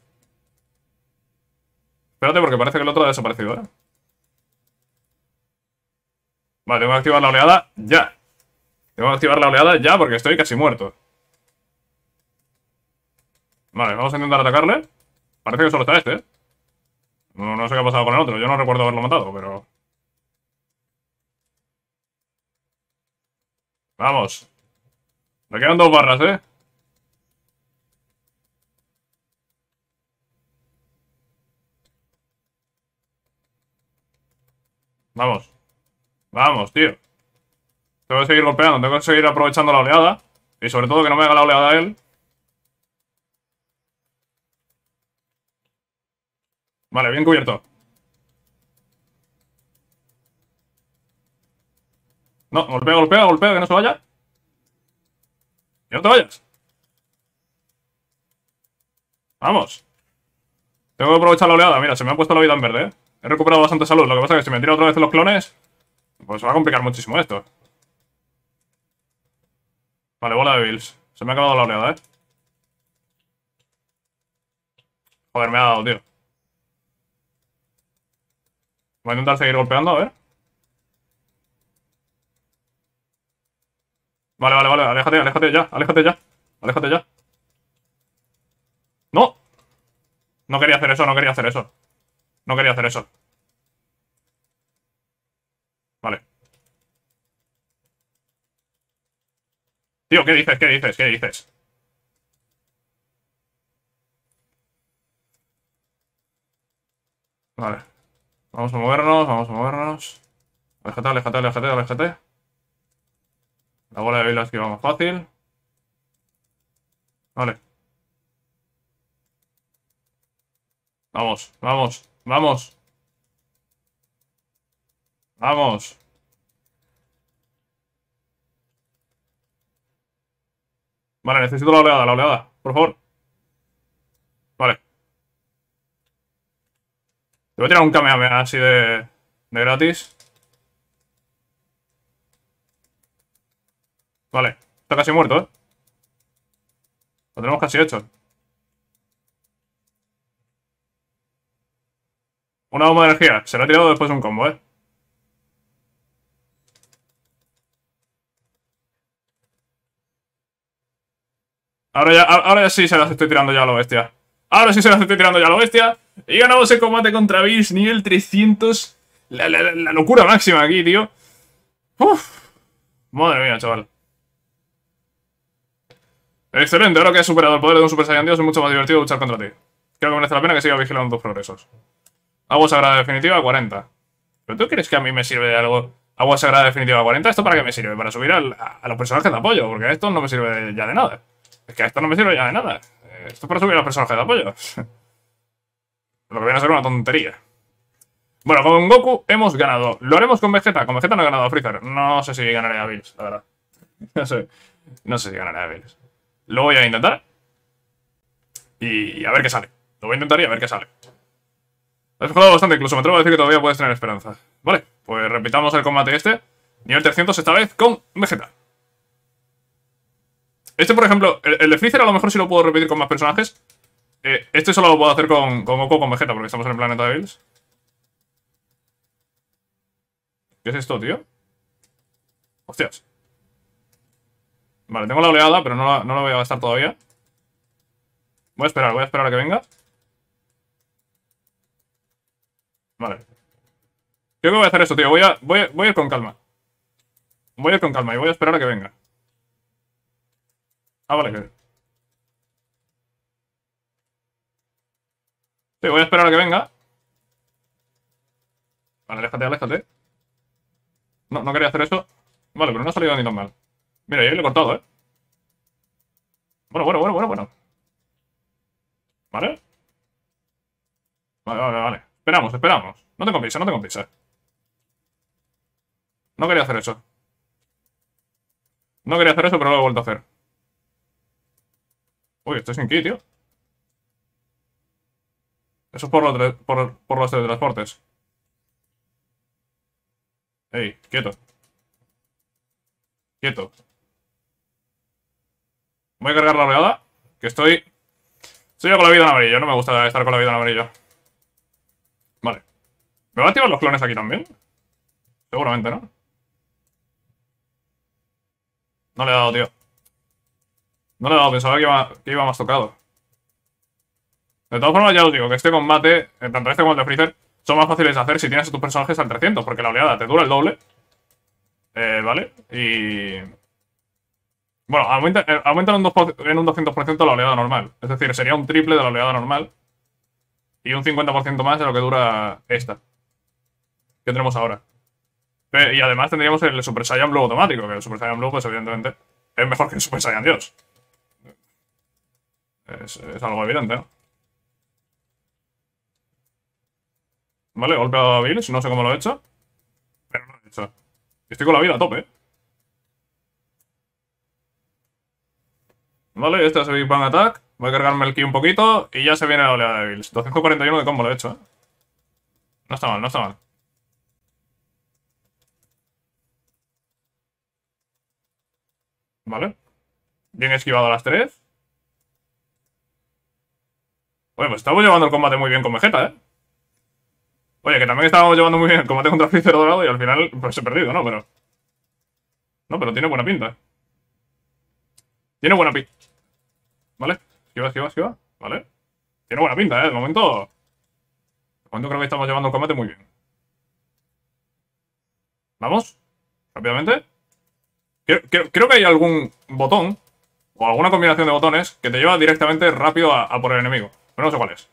Espérate, porque parece que el otro ha desaparecido, ¿eh? Vale, tengo que activar la oleada ya. Tengo que activar la oleada ya porque estoy casi muerto. Vale, vamos a intentar atacarle. Parece que solo está este, ¿eh? No, sé qué ha pasado con el otro. Yo no recuerdo haberlo matado, pero... Vamos. Me quedan dos barras, ¿eh? Vamos. Vamos, tío. Tengo que seguir golpeando, tengo que seguir aprovechando la oleada. Y sobre todo que no me haga la oleada a él. Vale, bien cubierto. No, golpea, golpea, golpea, que no se vaya. Que no te vayas. Vamos. Tengo que aprovechar la oleada. Mira, se me ha puesto la vida en verde, ¿eh? He recuperado bastante salud. Lo que pasa es que si me tira otra vez los clones, pues va a complicar muchísimo esto. Vale, bola de Bills. Se me ha acabado la oleada, ¿eh? Joder, me ha dado, tío. Voy a intentar seguir golpeando, a ver. Vale, vale, vale, aléjate, aléjate ya, aléjate ya, aléjate ya. ¡No! No quería hacer eso, no quería hacer eso. No quería hacer eso. Vale. Tío, ¿qué dices? ¿Qué dices? ¿Qué dices? Vale. Vamos a movernos, vamos a movernos. Aléjate, aléjate, aléjate, aléjate. La bola de vela es que va más fácil. Vale. Vamos, vamos, vamos. Vamos. Vale, necesito la oleada, la oleada, por favor. Vale voy a tirar un Kamehameha así de, de gratis. Vale, está casi muerto, ¿eh? Lo tenemos casi hecho. Una bomba de energía. Se la ha tirado después de un combo, ¿eh? Ahora ya, ahora sí se las estoy tirando ya a lo bestia. Ahora sí se lo estoy tirando ya la bestia. Y ganamos el combate contra Bills, nivel 300. La, locura máxima aquí, tío. Uf. Madre mía, chaval. Excelente, ahora que has superado el poder de un Super Saiyan Dios es mucho más divertido luchar contra ti. Creo que merece la pena que siga vigilando tus progresos. Agua Sagrada Definitiva 40. ¿Pero tú crees que a mí me sirve de algo Agua Sagrada Definitiva 40? ¿Esto para qué me sirve? Para subir a, a, los personajes de apoyo, porque a esto no me sirve ya de nada. Es que a esto no me sirve ya de nada. Esto para subir los personaje de apoyo. Lo que viene a ser una tontería. Bueno, con Goku hemos ganado. Lo haremos con Vegeta. Con Vegeta no he ganado a Freezer. No sé si ganaré a Bills, la verdad. No sé. No sé si ganaré a Bills. Lo voy a intentar. Y a ver qué sale. Lo voy a intentar y a ver qué sale. Lo has jugado bastante, incluso me atrevo a decir que todavía puedes tener esperanza. Vale, pues repitamos el combate este. Nivel 300 esta vez con Vegeta. Este, por ejemplo, el, de Freezer a lo mejor si lo puedo repetir con más personajes. Eh, este solo lo puedo hacer con, con Goku con Vegeta, porque estamos en el planeta de Bills. ¿Qué es esto, tío? Hostias. Vale, tengo la oleada, pero no la, voy a gastar todavía. Voy a esperar, voy a esperar a que venga. Vale. Yo que voy a hacer esto, tío. voy a ir con calma. Voy a ir con calma y voy a esperar a que venga. Ah, vale, que... Sí, voy a esperar a que venga. Vale, aléjate, aléjate. No, no quería hacer eso. Vale, pero no ha salido ni tan mal. Mira, ya le he cortado, ¿eh? Bueno, bueno, bueno, bueno, bueno. ¿Vale? Vale, vale, vale. Esperamos, esperamos. No tengo prisa, no tengo prisa. No quería hacer eso. No quería hacer eso, pero lo he vuelto a hacer. Uy, estoy sin kit, tío. Eso es por, los teletransportes. Ey, quieto. Quieto. Voy a cargar la oleada. Que estoy... Estoy con la vida en amarillo. No me gusta estar con la vida amarilla. amarillo. Vale. ¿Me van a activar los clones aquí también? Seguramente, ¿no? No le he dado, tío. No, le pensaba que iba, que iba más tocado. De todas formas, ya os digo que este combate, eh, tanto este como el de Freezer, son más fáciles de hacer si tienes a tus personajes al 300, porque la oleada te dura el doble. Eh, ¿Vale? Y... Bueno, aumenta, eh, en, un 200% la oleada normal. Es decir, sería un triple de la oleada normal. Y un 50% más de lo que dura esta. Que tenemos ahora. Y además tendríamos el Super Saiyan Blue automático, que el Super Saiyan Blue, pues evidentemente, es mejor que el Super Saiyan Dios. Es, algo evidente, ¿no? Vale, golpeado a Bills, no sé cómo lo he hecho. Pero no lo he hecho. Estoy con la vida a tope. Vale, esto es el Big Bang Attack. Voy a cargarme el Ki un poquito y ya se viene la oleada de Bills. 241 de combo lo he hecho, ¿eh? No está mal, no está mal. Vale. Bien esquivado a las tres. Bueno, pues estamos llevando el combate muy bien con Vegeta, ¿eh? Oye, que también estábamos llevando muy bien el combate contra Freezer Dorado y al final, pues he perdido, ¿no? Pero... No, pero tiene buena pinta, ¿eh? Tiene buena pinta. ¿Vale? Esquiva, esquiva, esquiva. ¿Vale? Tiene buena pinta, ¿eh? De momento... De momento creo que estamos llevando el combate muy bien. ¿Vamos? Rápidamente. Creo, que hay algún botón o alguna combinación de botones que te lleva directamente rápido a por el enemigo no sé cuál es.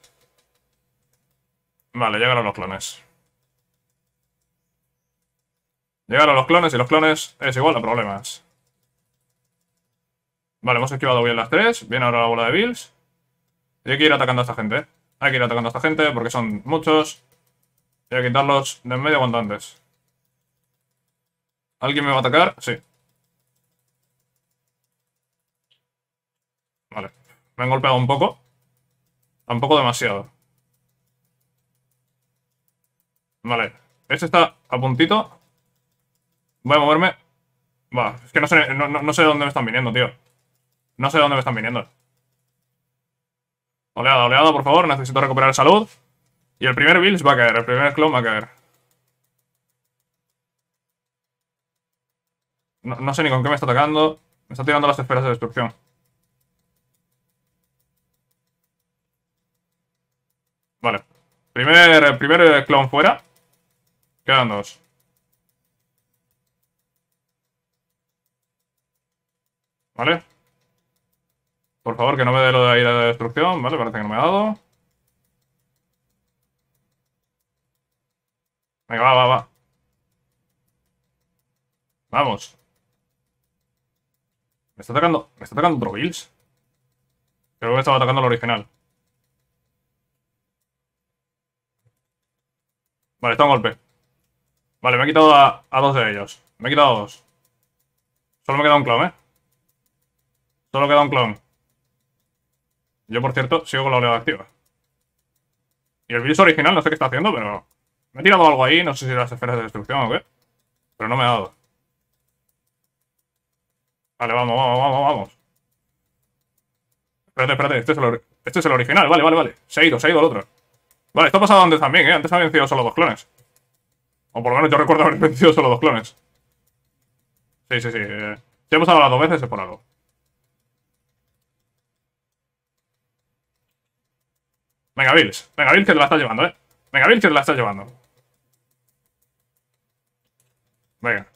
Vale, llegaron los clones. Llegaron los clones y los clones es igual a problemas. Vale, hemos esquivado bien las tres. Viene ahora la bola de Bills. Y hay que ir atacando a esta gente. Hay que ir atacando a esta gente porque son muchos. Y hay que quitarlos de en medio cuanto antes. ¿Alguien me va a atacar? Sí. Vale. Me han golpeado un poco. Tampoco demasiado. Vale. Este está a puntito. Voy a moverme. Va, es que no sé, de dónde me están viniendo, tío. No sé de dónde me están viniendo. Oleada, oleada, por favor. Necesito recuperar salud. Y el primer Bills va a caer. El primer clone va a caer. no sé ni con qué me está atacando. Me está tirando las esferas de destrucción. Vale. Primer, primer clon fuera. Quedan dos. Vale. Por favor, que no me dé lo de ira de destrucción. Vale, parece que no me ha dado. Venga, va, va, va. Vamos. Me está atacando. Me está atacando otro Bills. Creo que me estaba atacando el original. Vale, está un golpe. Vale, me he quitado a, dos de ellos. Me he quitado a dos. Solo me queda un clon, ¿eh? Solo queda un clon. Yo, por cierto, sigo con la oleada activa. Y el virus original no sé qué está haciendo, pero... Me he tirado algo ahí, no sé si las esferas de destrucción o qué. Pero no me ha dado. Vale, vamos, vamos, vamos, vamos. Espérate, espérate, este, este es el original. Vale, vale, vale. Se ha ido, se ha ido el otro. Vale, esto ha pasado antes también, ¿eh? Antes han vencido solo dos clones. O por lo menos yo recuerdo haber vencido solo dos clones. Sí, sí, sí. Eh. Si hemos hablado dos veces es por algo. Venga, Bills. Venga, Bills, que te la estás llevando, ¿eh? Venga, Bills, que te la estás llevando. Venga.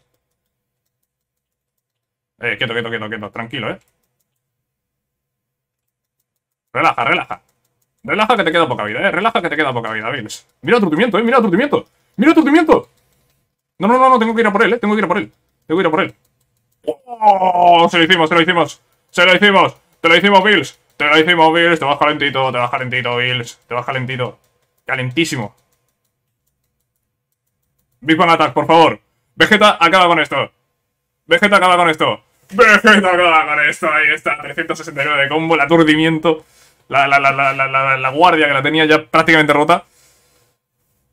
Eh, quieto, quieto, quieto, quieto. Tranquilo, ¿eh? Relaja, relaja. Relaja que te queda poca vida, eh. Relaja que te queda poca vida, Bills. Mira aturdimiento, eh. Mira aturdimiento. Mira aturdimiento. No, no, no, no. Tengo que ir a por él, eh. Tengo que ir a por él. Tengo que ir a por él. ¡Oh! Se lo hicimos, se lo hicimos. Se lo hicimos. Te lo hicimos, Bills. Te lo hicimos, Bills. Te vas calentito, te vas calentito, Bills. Te vas calentito. Calentísimo. Big Bang Attack, por favor. Vegeta acaba con esto. Vegeta acaba con esto. Vegeta acaba con esto. Ahí está. 369 de combo, el aturdimiento. La, la, la, la, guardia que la tenía ya prácticamente rota.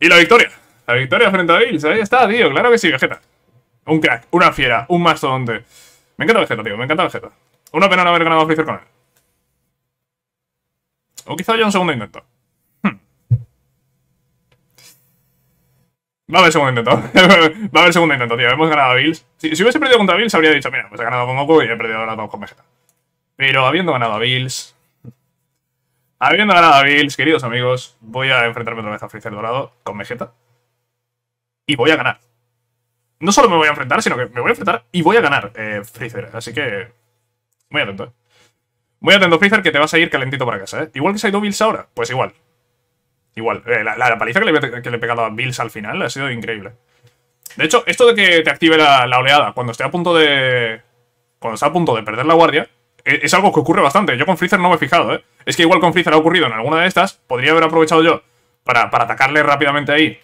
Y la victoria. La victoria frente a Bills. Ahí está, tío. Claro que sí, Vegeta. Un crack, una fiera, un mastodonte. Me encanta Vegeta, tío. Me encanta Vegeta. Una pena no haber ganado a Freezer con él. O quizá haya un segundo intento. Hmm. Va a haber segundo intento. Va a haber segundo intento, tío. Hemos ganado a Bills. Si, hubiese perdido contra Bills, habría dicho, mira, pues he ganado con Goku y he perdido ahora con Vegeta. Pero habiendo ganado a Bills, Habiendo ganado a Bills, queridos amigos, voy a enfrentarme otra vez a Freezer Dorado con Vegeta. Y voy a ganar. No solo me voy a enfrentar, sino que me voy a enfrentar y voy a ganar, eh, Freezer. Así que... Muy atento, eh. Muy atento, Freezer, que te vas a ir calentito para casa, ¿eh? Igual que se ha ido Bills ahora. Pues igual. Igual. Eh, la, paliza que le, he pegado a Bills al final ha sido increíble. De hecho, esto de que te active la, oleada cuando esté a punto de... Cuando está a punto de perder la guardia, eh, es algo que ocurre bastante. Yo con Freezer no me he fijado, ¿eh? Es que igual con Freezer ha ocurrido en alguna de estas, podría haber aprovechado yo para, para atacarle rápidamente ahí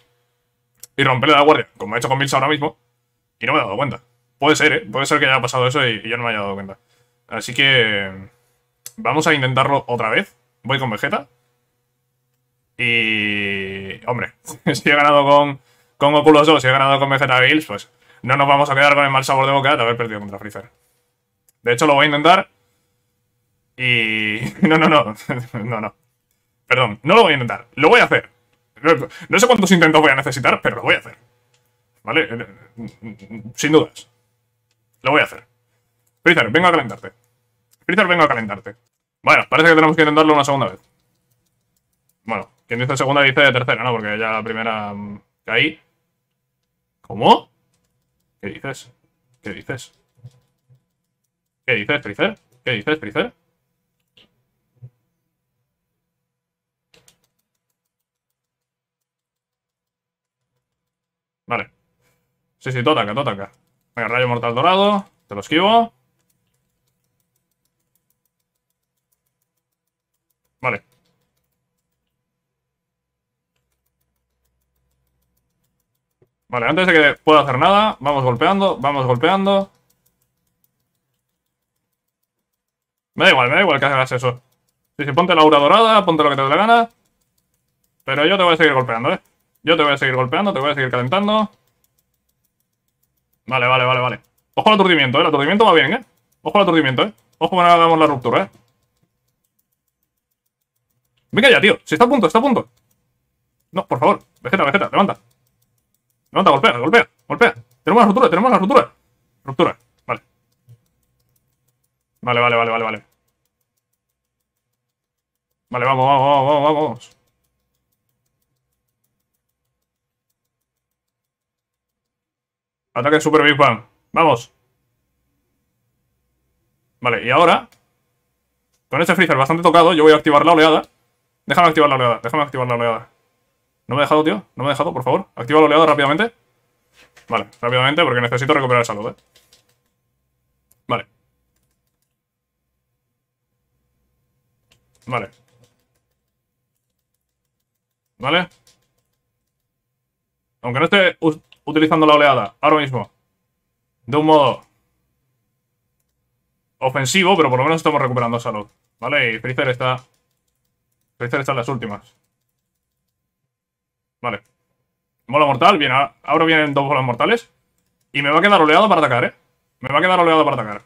y romperle la guardia, como he hecho con Bills ahora mismo, y no me he dado cuenta. Puede ser, ¿eh? Puede ser que haya pasado eso y, yo no me haya dado cuenta. Así que vamos a intentarlo otra vez. Voy con Vegeta. Y... Hombre, si he ganado con, con Goku 2. si he ganado con Vegeta Bills, pues no nos vamos a quedar con el mal sabor de boca de haber perdido contra Freezer. De hecho, lo voy a intentar y... Eh, no, no, no. no, no. Perdón, no lo voy a intentar. Lo voy a hacer. No sé cuántos intentos voy a necesitar, pero lo voy a hacer. ¿Vale? Eh, mm, sin dudas. Lo voy a hacer. Freezer, vengo a calentarte. Freezer, vengo a calentarte. Bueno, parece que tenemos que intentarlo una segunda vez. Bueno, quien dice segunda dice tercera, ¿no? Porque ya la primera caí. Mm, ¿Cómo? ¿Qué dices? ¿Qué dices? ¿Qué dices, Freezer? ¿Qué dices, Freezer? Vale. Sí, sí, todo ataca, todo Venga, rayo mortal dorado. Te lo esquivo. Vale. Vale, antes de que pueda hacer nada, vamos golpeando, vamos golpeando. Me da igual, me da igual que hagas eso. Si sí, sí, ponte la aura dorada, ponte lo que te dé la gana. Pero yo te voy a seguir golpeando, ¿eh? Yo te voy a seguir golpeando, te voy a seguir calentando. Vale, vale, vale, vale. Ojo al aturdimiento, ¿eh? El aturdimiento va bien, ¿eh? Ojo al aturdimiento, ¿eh? Ojo que no hagamos la ruptura, ¿eh? Venga ya, tío. Si está a punto, está a punto. No, por favor. Vegeta, vegeta, levanta. Levanta, golpea, golpea, golpea. Tenemos la ruptura, tenemos la ruptura. Ruptura, vale. Vale, vale, vale, vale, vale. Vale, vamos, vamos, vamos, vamos. Ataque Super Big Bang. ¡Vamos! Vale, y ahora... Con este freezer bastante tocado, yo voy a activar la oleada. Déjame activar la oleada, déjame activar la oleada. No me ha dejado, tío. No me ha dejado, por favor. Activa la oleada rápidamente. Vale, rápidamente, porque necesito recuperar salud, ¿eh? Vale. Vale. Vale. Aunque no esté utilizando la oleada ahora mismo de un modo ofensivo, pero por lo menos estamos recuperando salud. ¿Vale? Y Freezer está... Freezer está en las últimas. Vale. Mola mortal. Bien, ahora vienen dos bolas mortales. Y me va a quedar oleado para atacar, ¿eh? Me va a quedar oleado para atacar.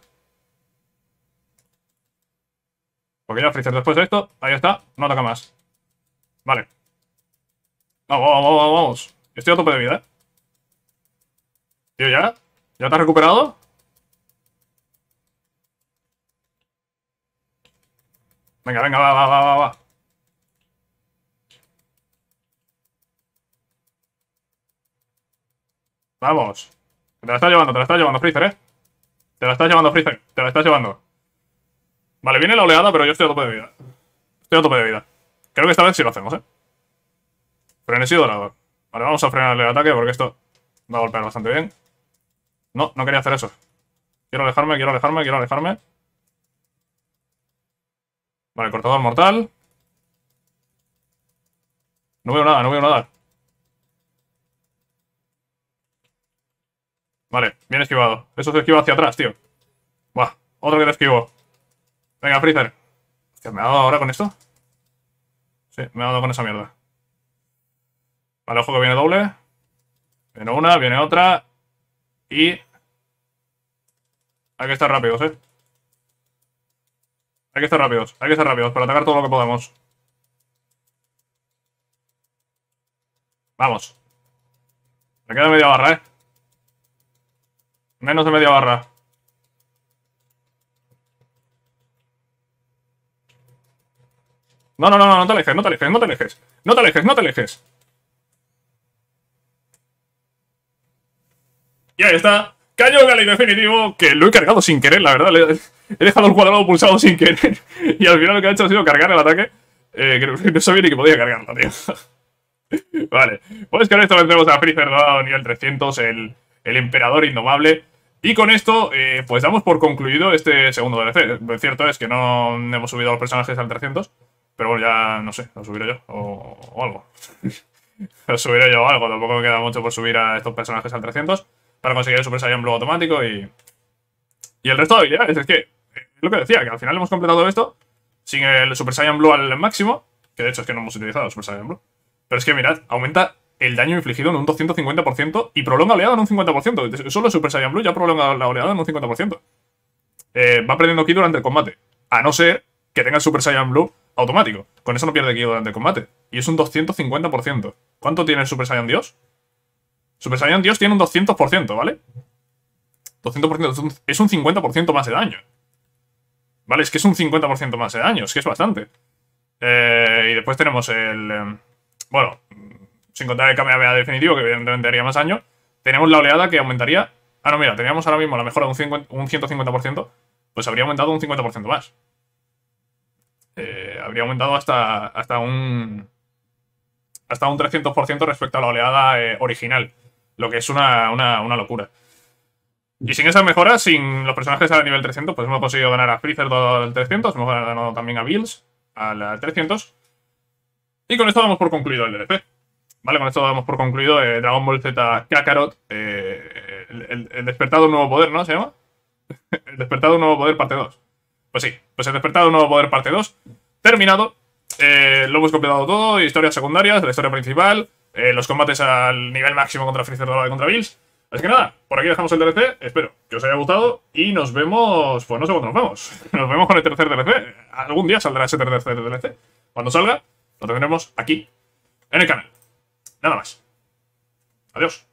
Porque ya Freezer después de esto, ahí está, no ataca más. Vale. Vamos, vamos, vamos, vamos. Estoy a tope de vida, ¿eh? ¿Tío, ya? ¿Ya te has recuperado? Venga, venga, va, va, va, va, Vamos. Te la estás llevando, te la estás llevando, Freezer, eh. Te la estás llevando, Freezer. Te la estás llevando. Vale, viene la oleada, pero yo estoy a tope de vida. Estoy a tope de vida. Creo que esta vez sí lo hacemos, eh. Frenesí dorado. Vale, vamos a frenarle el ataque porque esto va a golpear bastante bien. No, no quería hacer eso. Quiero alejarme, quiero alejarme, quiero alejarme. Vale, cortador mortal. No veo nada, no veo nada. Vale, bien esquivado. Eso se esquiva hacia atrás, tío. Buah, otro que te esquivo. Venga, Freezer. Hostia, ¿me ha dado ahora con esto? Sí, me ha dado con esa mierda. Vale, ojo que viene doble. Viene una, viene otra. Y hay que estar rápidos, ¿eh? Hay que estar rápidos, hay que estar rápidos para atacar todo lo que podamos. Vamos. Me queda media barra, ¿eh? Menos de media barra. No, no, no, no, no te alejes, no te alejes, no te alejes. No te alejes, no te alejes. Y ahí está. Gal y definitivo, que lo he cargado sin querer, la verdad. he dejado el cuadrado pulsado sin querer. Y al final lo que ha hecho ha sido cargar el ataque. Eh, que no sabía ni que podía cargarlo, tío. vale. Pues con esto vendremos a Freezer a nivel 300, el, emperador indomable. Y con esto, eh, pues damos por concluido este segundo DLC. Lo cierto es que no hemos subido a los personajes al 300, pero bueno, ya no sé, lo subiré yo o, o algo. lo subiré yo o algo, tampoco me queda mucho por subir a estos personajes al 300 para conseguir el Super Saiyan Blue automático y... Y el resto de habilidades, es que... lo que decía, que al final hemos completado esto sin el Super Saiyan Blue al máximo, que de hecho es que no hemos utilizado el Super Saiyan Blue. Pero es que mirad, aumenta el daño infligido en un 250% y prolonga oleada en un 50%. Solo el Super Saiyan Blue ya prolonga la oleada en un 50%. Eh, va perdiendo ki durante el combate, a no ser que tenga el Super Saiyan Blue automático. Con eso no pierde ki durante el combate. Y es un 250%. ¿Cuánto tiene el Super Saiyan Dios? Super Saiyan Dios tiene un 200%, ¿vale? 200% es un 50% más de daño. ¿Vale? Es que es un 50% más de daño, es que es bastante. Eh, y después tenemos el... Eh, bueno, sin contar el Kamehameha definitivo, que evidentemente haría más daño. Tenemos la oleada que aumentaría... Ah, no, mira, teníamos ahora mismo la mejora de un, 150%, pues habría aumentado un 50% más. Eh, habría aumentado hasta, hasta un... Hasta un 300% respecto a la oleada original. Lo que es una, locura. Y sin esas mejoras, sin los personajes a nivel 300, pues hemos conseguido ganar a Freezer al 300, hemos ganado también a Bills al 300. Y con esto damos por concluido el DLC. Vale, con esto damos por concluido eh, Dragon Ball Z Kakarot, eh, el, despertado un nuevo poder, ¿no? ¿Se llama? el despertado un nuevo poder parte 2. Pues sí, pues el despertado un nuevo poder parte 2, terminado. Eh, lo hemos completado todo, historias secundarias, la historia principal, eh, los combates al nivel máximo contra Freezer Dorado y contra Bills. Así que nada, por aquí dejamos el DLC, espero que os haya gustado y nos vemos, pues no sé cuándo nos vemos. nos vemos con el tercer DLC, algún día saldrá ese tercer DLC, cuando salga lo tendremos aquí, en el canal, nada más, adiós.